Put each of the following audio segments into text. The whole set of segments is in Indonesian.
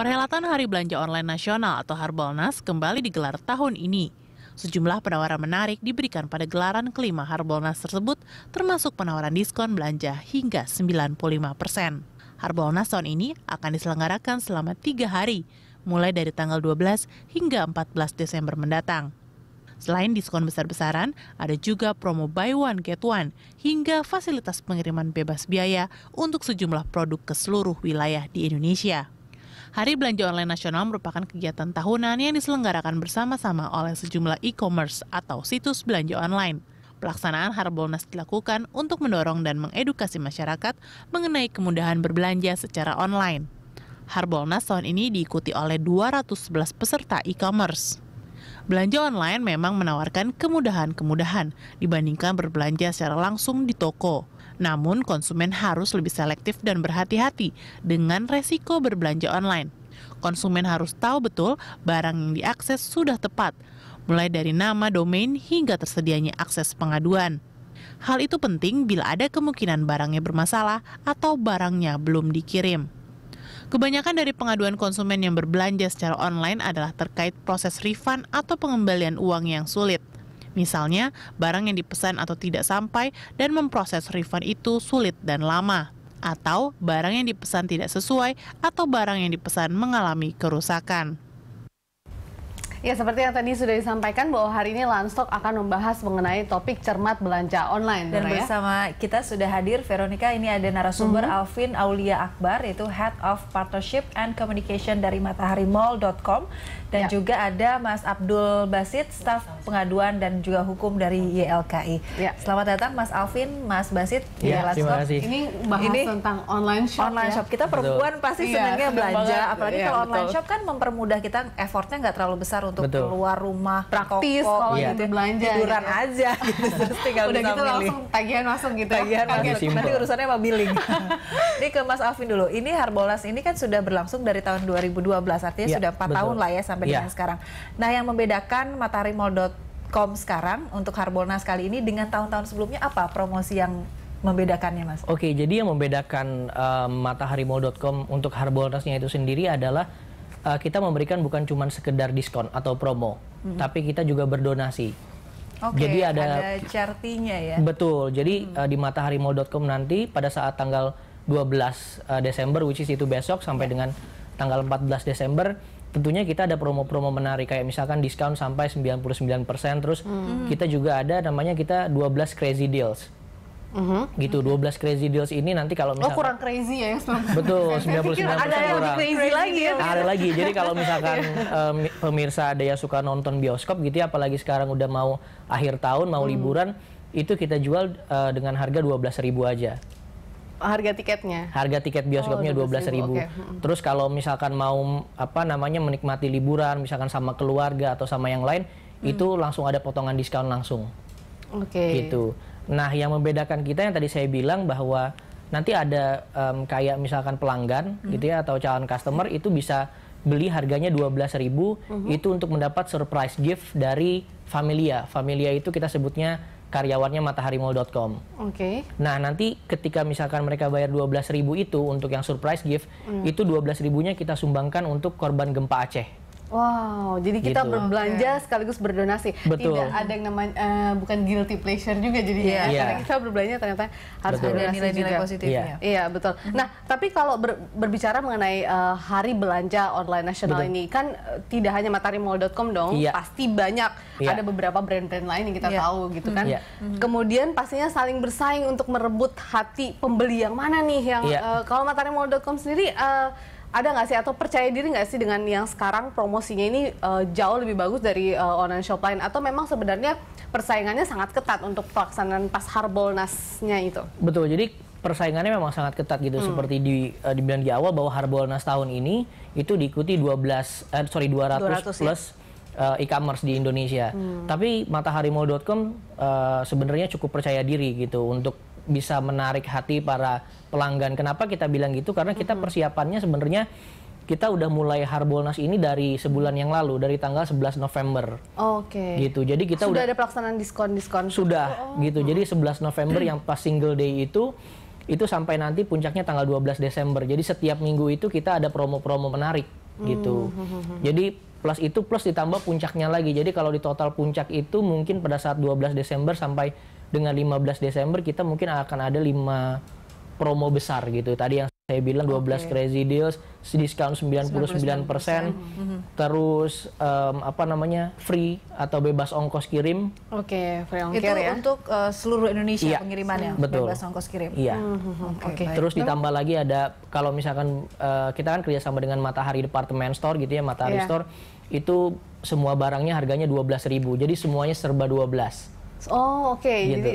Perhelatan Hari Belanja Online Nasional atau Harbolnas kembali digelar tahun ini. Sejumlah penawaran menarik diberikan pada gelaran kelima Harbolnas tersebut, termasuk penawaran diskon belanja hingga 95 persen. Harbolnas tahun ini akan diselenggarakan selama tiga hari, mulai dari tanggal 12 hingga 14 Desember mendatang. Selain diskon besar-besaran, ada juga promo buy one get one hingga fasilitas pengiriman bebas biaya untuk sejumlah produk ke seluruh wilayah di Indonesia. Hari Belanja Online Nasional merupakan kegiatan tahunan yang diselenggarakan bersama-sama oleh sejumlah e-commerce atau situs belanja online. Pelaksanaan Harbolnas dilakukan untuk mendorong dan mengedukasi masyarakat mengenai kemudahan berbelanja secara online. Harbolnas tahun ini diikuti oleh 211 peserta e-commerce. Belanja online memang menawarkan kemudahan-kemudahan dibandingkan berbelanja secara langsung di toko. Namun konsumen harus lebih selektif dan berhati-hati dengan resiko berbelanja online. Konsumen harus tahu betul barang yang diakses sudah tepat, mulai dari nama domain hingga tersedianya akses pengaduan. Hal itu penting bila ada kemungkinan barangnya bermasalah atau barangnya belum dikirim. Kebanyakan dari pengaduan konsumen yang berbelanja secara online adalah terkait proses refund atau pengembalian uang yang sulit. Misalnya, barang yang dipesan atau tidak sampai dan memproses refund itu sulit dan lama. Atau barang yang dipesan tidak sesuai atau barang yang dipesan mengalami kerusakan. Ya, seperti yang tadi sudah disampaikan bahwa hari ini Lanstock akan membahas mengenai topik cermat belanja online. Dan ya. bersama kita sudah hadir Veronica, ini ada narasumber mm -hmm. Alvin Aulia Akbar, yaitu Head of Partnership and Communication dari MatahariMall.com. Dan ya. juga ada Mas Abdul Basit, staf pengaduan dan juga hukum dari YLKI. Ya. Selamat datang Mas Alvin, Mas Basit ya, dari Lanstock. Ini bahas ini tentang online shop Online ya? shop, kita perempuan Betul. pasti ya, senangnya belanja, apalagi ya, kalau betul. online shop kan mempermudah kita effortnya nggak terlalu besar untuk Betul. keluar rumah praktis kalau iya. gitu belanja tiduran gitu. aja gitu terus tinggal udah bisa gitu milih. langsung tagihan langsung gitu ya. tagihan nanti urusannya sama billing ini ke Mas Alvin dulu ini Harbolas ini kan sudah berlangsung dari tahun 2012 artinya ya, sudah 4 betul. tahun lah ya sampai ya. dengan sekarang nah yang membedakan Matahari sekarang untuk Harbolnas kali ini dengan tahun-tahun sebelumnya apa promosi yang membedakannya mas? Oke, jadi yang membedakan um, eh, mataharimall.com untuk Harbolnasnya itu sendiri adalah uh, kita memberikan bukan cuma sekedar diskon atau promo, mm -hmm. tapi kita juga berdonasi. Okay, jadi ada, ada chartinya ya. Betul. Jadi mm hmm. uh, di mataharimall.com nanti pada saat tanggal 12 uh, eh, Desember which is itu besok sampai yeah. dengan tanggal 14 Desember tentunya kita ada promo-promo menarik kayak misalkan diskon sampai 99% terus mm hmm. kita juga ada namanya kita 12 crazy deals. Mm-hmm. gitu 12 crazy deals ini nanti kalau oh, misalkan oh kurang crazy ya yang betul 99 persen ada yang kurang crazy lagi ya ada lagi jadi kalau misalkan um, pemirsa ada yang suka nonton bioskop gitu ya apalagi sekarang udah mau akhir tahun mau hmm. liburan itu kita jual uh, dengan harga dua belas ribu aja harga tiketnya harga tiket bioskopnya oh, dua belas ribu, ribu. Okay. Hmm. terus kalau misalkan mau apa namanya menikmati liburan misalkan sama keluarga atau sama yang lain hmm. itu langsung ada potongan diskon langsung Oke. Okay. Gitu. Nah, yang membedakan kita yang tadi saya bilang bahwa nanti ada um, kayak misalkan pelanggan mm-hmm. gitu ya atau calon customer itu bisa beli harganya 12.000 mm-hmm. itu untuk mendapat surprise gift dari Familia. Familia itu kita sebutnya karyawannya mataharimall.com. Oke. Okay. Nah, nanti ketika misalkan mereka bayar 12.000 itu untuk yang surprise gift, mm. itu 12.000-nya kita sumbangkan untuk korban gempa Aceh. Wow, jadi kita gitu. berbelanja iya. sekaligus berdonasi. Betul. Tidak ada yang namanya uh, bukan guilty pleasure juga jadi yeah. ya. Iya. Karena kita berbelanja ternyata harus betul. ada nilai-nilai positifnya. Iya, yeah. yeah, betul. Mhm. Nah, tapi kalau ber, berbicara mengenai uh, hari belanja online nasional betul. ini kan uh, tidak hanya matarimall.com dong, yeah. pasti banyak yeah. ada beberapa brand-brand lain yang kita yeah. tahu gitu kan. Iya. Mhm. Kemudian pastinya saling bersaing untuk merebut hati pembeli yang mana nih yang yeah. uh, kalau matarimall.com sendiri uh, ada nggak sih atau percaya diri nggak sih dengan yang sekarang promosinya ini uh, jauh lebih bagus dari uh, online shop lain atau memang sebenarnya persaingannya sangat ketat untuk pelaksanaan pas harbolnasnya itu? Betul, jadi persaingannya memang sangat ketat gitu hmm. seperti di uh, dibilang di awal bahwa harbolnas tahun ini itu diikuti 12 eh, sorry 200, 200 ya. plus ya? e-commerce di Indonesia. Hmm. Tapi mataharimall.com uh, sebenarnya cukup percaya diri gitu untuk bisa menarik hati para pelanggan. Kenapa kita bilang gitu? Karena kita persiapannya sebenarnya kita udah mulai Harbolnas ini dari sebulan yang lalu dari tanggal 11 November. Oke. Okay. Gitu. Jadi kita sudah udah ada pelaksanaan diskon-diskon. Sudah oh. oh. gitu. Jadi 11 November yang pas single day itu itu sampai nanti puncaknya tanggal 12 Desember. Jadi setiap minggu itu kita ada promo-promo menarik gitu. Hmm, hmm, hmm, hmm. Jadi plus itu plus ditambah puncaknya lagi. Jadi kalau di total puncak itu mungkin pada saat 12 Desember sampai dengan 15 Desember kita mungkin akan ada lima promo besar gitu. Tadi yang saya bilang 12 okay. crazy deals, diskon 99%, persen, Mm-hmm. terus um, apa namanya? free atau bebas ongkos kirim. Oke, okay, free ongkir Itu ya. untuk uh, seluruh Indonesia iya, pengirimannya, betul. bebas ongkos kirim. Iya. Mm-hmm. Oke. Okay, okay. Terus ditambah lagi ada kalau misalkan uh, kita kan kerjasama dengan Matahari Department Store gitu ya, Matahari yeah. Store itu semua barangnya harganya 12.000. Jadi semuanya serba 12. Oh, oke. Okay. Gitu. Jadi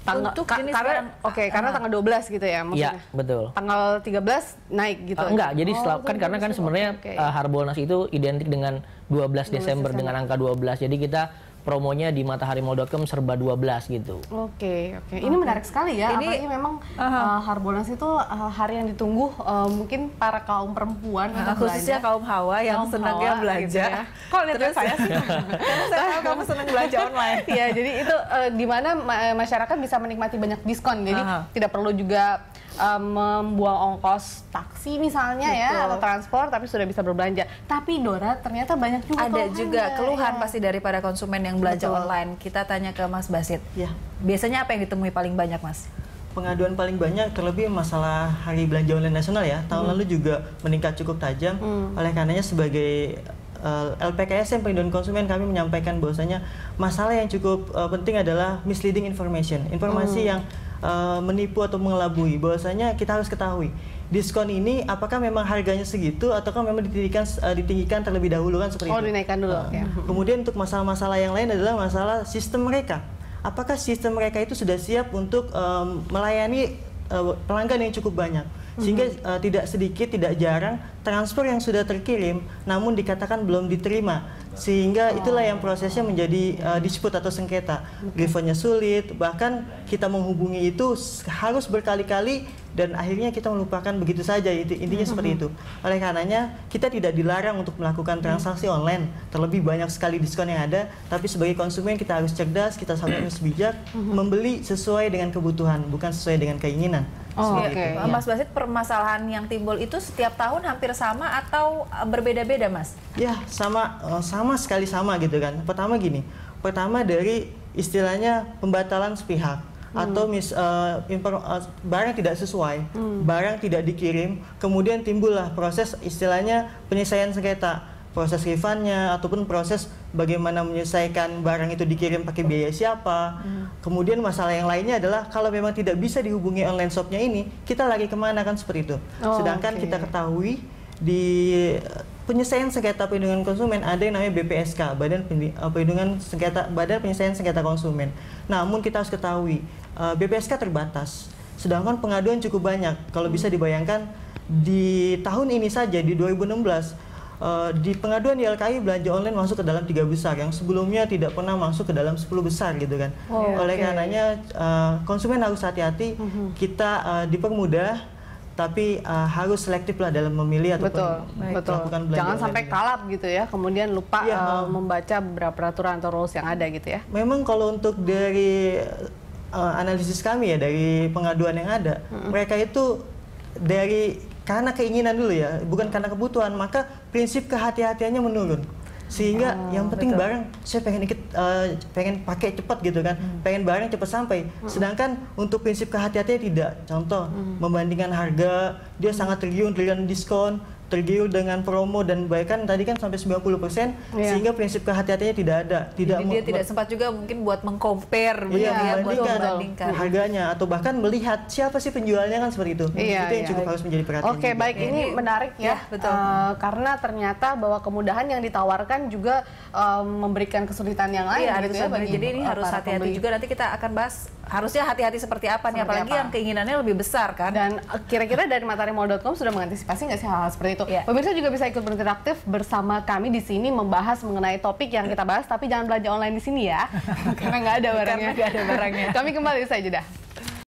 tanggal untuk ka, jenis karena oke okay, karena ah. tanggal 12 gitu ya maksudnya. Iya, betul. Tanggal 13 naik gitu. Uh, enggak, jadi oh, setelah kan karena kan sebenarnya okay, okay. Uh, eh, Harbolnas itu identik dengan 12, 12 Desember, Desember dengan angka 12. Jadi kita promonya di mataharimall.com serba 12 gitu. Oke, oke. Ini okay. menarik sekali ya. Ini Apalagi memang uh -huh. uh, Harbolnas itu uh, hari yang ditunggu uh, mungkin para kaum perempuan uh, khususnya belanja. kaum hawa yang kaum senangnya hawa, belanja. Ya gitu ya. Kalau Terus, saya sih karena saya tahu kamu senang belanja online. Iya, jadi itu uh, di mana ma eh, masyarakat bisa menikmati banyak diskon. Jadi uh -huh. tidak perlu juga um, membuang ongkos taksi misalnya ya, Betul. ya atau transport tapi sudah bisa berbelanja. Tapi Dora ternyata banyak juga ada keluhan juga keluhan iya. pasti dari para konsumen yang yang belanja Betul. online. Kita tanya ke Mas Basit. Ya. Biasanya apa yang ditemui paling banyak, Mas? Pengaduan paling banyak terlebih masalah hari belanja online nasional ya. Tahun hmm. lalu juga meningkat cukup tajam. Hmm. Oleh karenanya sebagai uh, eh, LPKSM Perlindungan Konsumen kami menyampaikan bahwasanya masalah yang cukup uh, penting adalah misleading information, informasi hmm. yang eh, menipu atau mengelabui. Bahwasanya kita harus ketahui diskon ini apakah memang harganya segitu ataukah memang ditinggikan uh, ditinggikan terlebih dahulu kan seperti oh, itu? Oh dinaikkan dulu. Uh, ya. Kemudian untuk masalah-masalah yang lain adalah masalah sistem mereka. Apakah sistem mereka itu sudah siap untuk um, melayani uh, pelanggan yang cukup banyak sehingga uh, tidak sedikit tidak jarang transfer yang sudah terkirim namun dikatakan belum diterima sehingga itulah yang prosesnya menjadi uh, eh, dispute atau sengketa refundnya sulit bahkan kita menghubungi itu harus berkali-kali dan akhirnya kita melupakan begitu saja itu intinya hmm. seperti itu oleh karenanya kita tidak dilarang untuk melakukan hmm. transaksi online terlebih banyak sekali diskon yang ada tapi sebagai konsumen kita harus cerdas kita harus bijak hmm. membeli sesuai dengan kebutuhan bukan sesuai dengan keinginan oh, oke okay. Mas iya. Basit permasalahan yang timbul itu setiap tahun hampir hampir sama atau eh, berbeda-beda, Mas? Ya, sama eh, sama sekali sama gitu kan. Pertama gini, pertama dari istilahnya pembatalan sepihak hmm. atau mis uh, eh, inform, uh, barang tidak sesuai, hmm. barang tidak dikirim, kemudian timbullah proses istilahnya penyelesaian sengketa, proses refundnya ataupun proses bagaimana menyelesaikan barang itu dikirim pakai biaya siapa. Hmm. Kemudian masalah yang lainnya adalah kalau memang tidak bisa dihubungi online shopnya ini, kita lagi kemana kan seperti itu. Oh, Sedangkan okay. kita ketahui di penyelesaian sengketa perlindungan konsumen ada yang namanya BPSK Badan Perlindungan eh, Sengketa Badan Penyelesaian Sengketa Konsumen. Namun kita harus ketahui eh, BPSK terbatas, sedangkan pengaduan cukup banyak. Kalau hmm. bisa dibayangkan di tahun ini saja di 2016 eh, di pengaduan di LKI belanja online masuk ke dalam tiga besar yang sebelumnya tidak pernah masuk ke dalam 10 besar gitu kan. Oh, Oleh okay. karenanya konsumen harus hati-hati. Hmm. Kita dipermudah tapi uh, harus selektif lah dalam memilih atau betul, betul. melakukan belanja. Jangan sampai kalap gitu ya, kemudian lupa ya, uh, membaca beberapa peraturan atau rules yang ada gitu ya. Memang kalau untuk dari uh, analisis kami ya dari pengaduan yang ada, hmm. mereka itu dari karena keinginan dulu ya, bukan karena kebutuhan, maka prinsip kehati-hatiannya menurun sehingga oh, yang penting betul. barang saya pengen ikut uh, pengen pakai cepat gitu kan hmm. pengen barang cepat sampai hmm. sedangkan untuk prinsip kehati-hatian tidak contoh hmm. membandingkan harga dia sangat triliun triliun diskon tergiur dengan promo dan bahkan tadi kan sampai 90% persen yeah. sehingga prinsip kehati-hatiannya tidak ada tidak Jadi dia tidak sempat juga mungkin buat mengcompare iya, ya, buat membandingkan harganya atau bahkan melihat siapa sih penjualnya kan seperti itu yeah, itu yang yeah. cukup harus menjadi perhatian oke okay, baik ini menarik ya, ya betul. Uh, karena ternyata bahwa kemudahan yang ditawarkan juga um, memberikan kesulitan yang lain yeah, gitu ya jadi ini harus hati-hati juga nanti kita akan bahas harusnya hati-hati seperti apa seperti nih apalagi apa? yang keinginannya lebih besar kan dan eh, kira-kira dari matarimall.com sudah mengantisipasi nggak sih hal-hal seperti itu yeah. pemirsa juga bisa ikut berinteraktif bersama kami di sini membahas mengenai topik yang kita bahas tapi jangan belanja online di sini ya karena nggak ada barangnya karena ada barangnya kami kembali saja dah